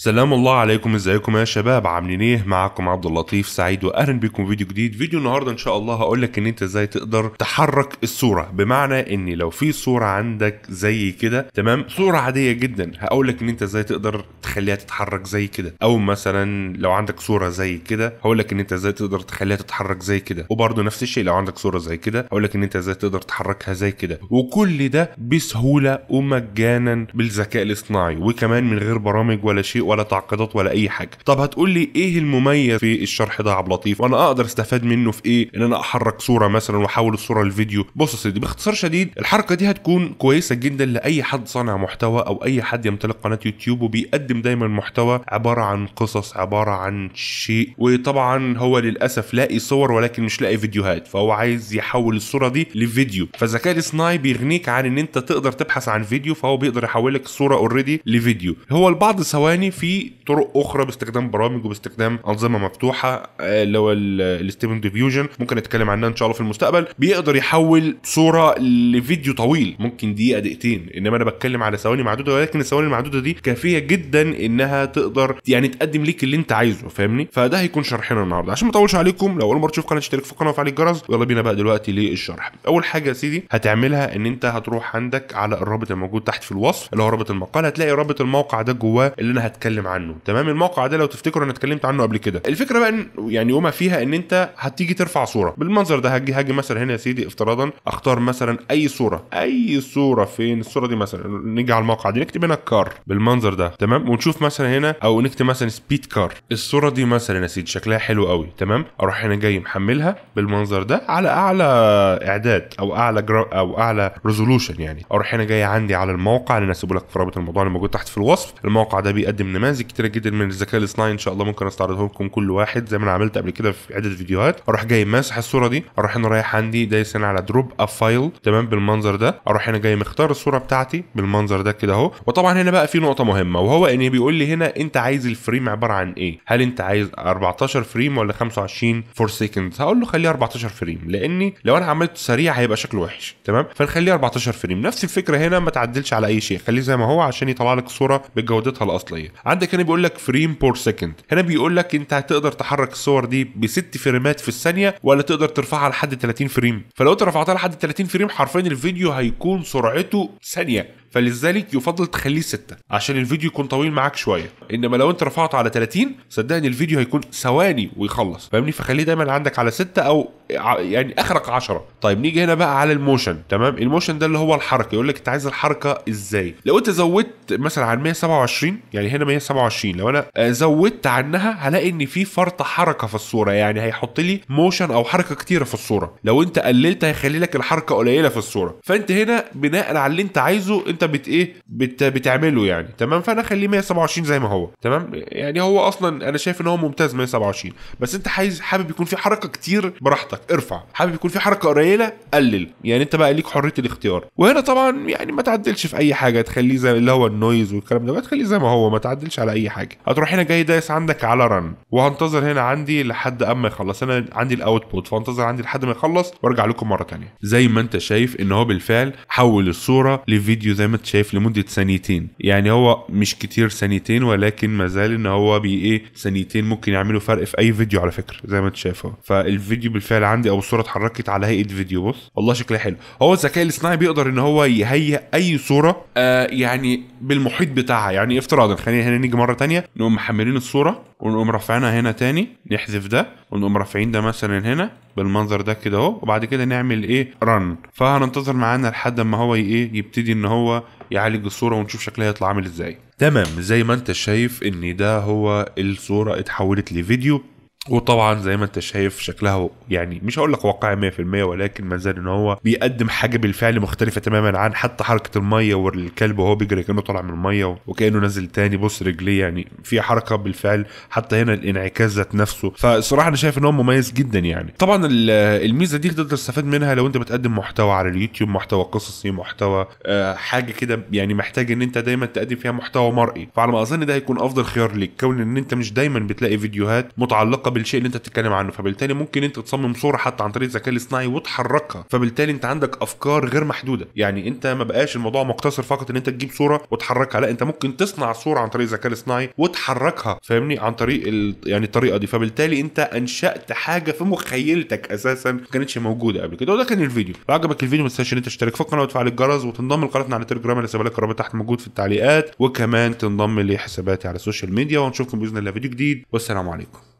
سلام الله عليكم ازيكم يا شباب عاملين ايه معاكم عبد اللطيف سعيد واهلا بكم فيديو جديد فيديو النهارده ان شاء الله هقول لك ان انت ازاي تقدر تحرك الصوره بمعنى ان لو في صوره عندك زي كده تمام صوره عاديه جدا هقول لك ان انت ازاي تقدر تخليها تتحرك زي كده او مثلا لو عندك صوره زي كده هقول لك ان انت ازاي تقدر تخليها تتحرك زي كده وبرده نفس الشيء لو عندك صوره زي كده هقول لك ان انت ازاي تقدر تحركها زي كده وكل ده بسهوله ومجانا بالذكاء الاصطناعي وكمان من غير برامج ولا شيء ولا تعقيدات ولا اي حاجه طب هتقول لي ايه المميز في الشرح ده يا عبد اللطيف وانا اقدر استفاد منه في ايه ان انا احرك صوره مثلا واحول الصوره لفيديو بص يا سيدي باختصار شديد الحركه دي هتكون كويسه جدا لاي حد صانع محتوى او اي حد يمتلك قناه يوتيوب وبيقدم دايما محتوى عباره عن قصص عباره عن شيء وطبعا هو للاسف لاقي صور ولكن مش لاقي فيديوهات فهو عايز يحول الصوره دي لفيديو فالذكاء الاصطناعي بيغنيك عن ان انت تقدر تبحث عن فيديو فهو بيقدر يحول لك الصوره اوريدي لفيديو هو البعض ثواني في طرق اخرى باستخدام برامج وباستخدام انظمه مفتوحه آه، اللي هو الستيبن ديفيوجن ممكن نتكلم عنها ان شاء الله في المستقبل بيقدر يحول صوره لفيديو طويل ممكن دقيقه دقيقتين انما انا بتكلم على ثواني معدوده ولكن الثواني المعدوده دي كافيه جدا انها تقدر يعني تقدم ليك اللي انت عايزه فاهمني فده هيكون شرحنا النهارده عشان ما اطولش عليكم لو اول مره تشوف قناه اشترك في القناه وفعل الجرس ويلا بينا بقى دلوقتي للشرح اول حاجه يا سيدي هتعملها ان انت هتروح عندك على الرابط الموجود تحت في الوصف اللي هو رابط المقال هتلاقي رابط الموقع ده جواه اللي انا هتكلم هتكلم عنه تمام الموقع ده لو تفتكروا انا اتكلمت عنه قبل كده الفكره بقى ان يعني وما فيها ان انت هتيجي ترفع صوره بالمنظر ده هاجي هاجي مثلا هنا يا سيدي افتراضا اختار مثلا اي صوره اي صوره فين الصوره دي مثلا نيجي على الموقع دي نكتب هنا كار بالمنظر ده تمام ونشوف مثلا هنا او نكتب مثلا سبيد كار الصوره دي مثلا يا سيدي شكلها حلو قوي تمام اروح هنا جاي محملها بالمنظر ده على اعلى اعداد او اعلى او اعلى ريزولوشن يعني اروح هنا جاي عندي على الموقع اللي انا سيبه لك في رابط الموضوع اللي موجود تحت في الوصف الموقع ده بيقدم نماذج كتيره جدا من الذكاء الاصطناعي ان شاء الله ممكن استعرضه لكم كل واحد زي ما انا عملت قبل كده في عده فيديوهات اروح جاي ماسح الصوره دي اروح هنا رايح عندي دايس هنا على دروب ا فايل تمام بالمنظر ده اروح هنا جاي مختار الصوره بتاعتي بالمنظر ده كده اهو وطبعا هنا بقى في نقطه مهمه وهو ان بيقول لي هنا انت عايز الفريم عباره عن ايه هل انت عايز 14 فريم ولا 25 فور سيكند هقول له خليه 14 فريم لاني لو انا عملته سريع هيبقى شكله وحش تمام فنخليه 14 فريم نفس الفكره هنا ما تعدلش على اي شيء خليه زي ما هو عشان يطلع لك صوره بجودتها الاصليه عندك هنا بيقول لك فريم بور سكند هنا بيقول لك انت هتقدر تحرك الصور دي بست فريمات في الثانيه ولا تقدر ترفعها لحد 30 فريم فلو انت رفعتها لحد 30 فريم حرفيا الفيديو هيكون سرعته ثانيه فلذلك يفضل تخليه 6 عشان الفيديو يكون طويل معاك شويه انما لو انت رفعته على 30 صدقني الفيديو هيكون ثواني ويخلص فاهمني فخليه دايما عندك على 6 او يعني اخرك 10 طيب نيجي هنا بقى على الموشن تمام الموشن ده اللي هو الحركه يقول لك انت عايز الحركه ازاي لو انت زودت مثلا على 127 يعني هنا 127 لو انا زودت عنها هلاقي ان في فرط حركه في الصوره يعني هيحط لي موشن او حركه كتيره في الصوره لو انت قللت هيخلي لك الحركه قليله في الصوره فانت هنا بناء على اللي انت عايزه انت بت ايه بت بتعمله يعني تمام فانا اخليه 127 زي ما هو تمام يعني هو اصلا انا شايف ان هو ممتاز 127 بس انت عايز حابب يكون في حركه كتير براحتك ارفع حابب يكون في حركه قليله قلل يعني انت بقى ليك حريه الاختيار وهنا طبعا يعني ما تعدلش في اي حاجه تخليه زي اللي هو النويز والكلام ده تخليه زي ما هو ما تعدلش تعدلش على اي حاجه هتروح هنا جاي دايس عندك على رن وهنتظر هنا عندي لحد اما يخلص انا عندي الاوتبوت فهنتظر عندي لحد ما يخلص وارجع لكم مره ثانيه زي ما انت شايف ان هو بالفعل حول الصوره لفيديو زي ما انت شايف لمده ثانيتين يعني هو مش كتير ثانيتين ولكن ما زال ان هو بي ايه ثانيتين ممكن يعملوا فرق في اي فيديو على فكره زي ما انت شايف اهو فالفيديو بالفعل عندي او الصوره اتحركت على هيئه فيديو بص والله شكلها حلو هو الذكاء الاصطناعي بيقدر ان هو يهيئ اي صوره آه يعني بالمحيط بتاعها يعني افتراضا خلينا هنا هنا نيجي مره تانية نقوم محملين الصوره ونقوم رافعينها هنا تاني نحذف ده ونقوم رافعين ده مثلا هنا بالمنظر ده كده اهو وبعد كده نعمل ايه رن فهننتظر معانا لحد ما هو ايه يبتدي ان هو يعالج الصوره ونشوف شكلها يطلع عامل ازاي تمام زي ما انت شايف ان ده هو الصوره اتحولت لفيديو وطبعا زي ما انت شايف شكلها يعني مش هقول لك واقعي 100% ولكن ما زال ان هو بيقدم حاجه بالفعل مختلفه تماما عن حتى حركه الميه والكلب وهو بيجري كانه طالع من الميه وكانه نازل تاني بص رجليه يعني في حركه بالفعل حتى هنا الانعكاس ذات نفسه فصراحه انا شايف ان هو مميز جدا يعني طبعا الميزه دي تقدر تستفاد منها لو انت بتقدم محتوى على اليوتيوب محتوى قصصي محتوى آه، حاجه كده يعني محتاج ان انت دايما تقدم فيها محتوى مرئي فعلى ما اظن ده هيكون افضل خيار ليك كون ان انت مش دايما بتلاقي فيديوهات متعلقه بالشيء اللي انت بتتكلم عنه فبالتالي ممكن انت تصمم صوره حتى عن طريق الذكاء الاصطناعي وتحركها فبالتالي انت عندك افكار غير محدوده يعني انت ما بقاش الموضوع مقتصر فقط ان انت تجيب صوره وتحركها لا انت ممكن تصنع صوره عن طريق الذكاء الاصطناعي وتحركها فاهمني عن طريق ال... يعني الطريقه دي فبالتالي انت انشات حاجه في مخيلتك اساسا ما كانتش موجوده قبل كده وده كان الفيديو لو عجبك الفيديو ما تنساش ان انت تشترك في القناه وتفعل الجرس وتنضم لقناتنا على تليجرام اللي سيبلك الرابط تحت موجود في التعليقات وكمان تنضم لحساباتي على السوشيال ميديا ونشوفكم باذن الله فيديو جديد والسلام عليكم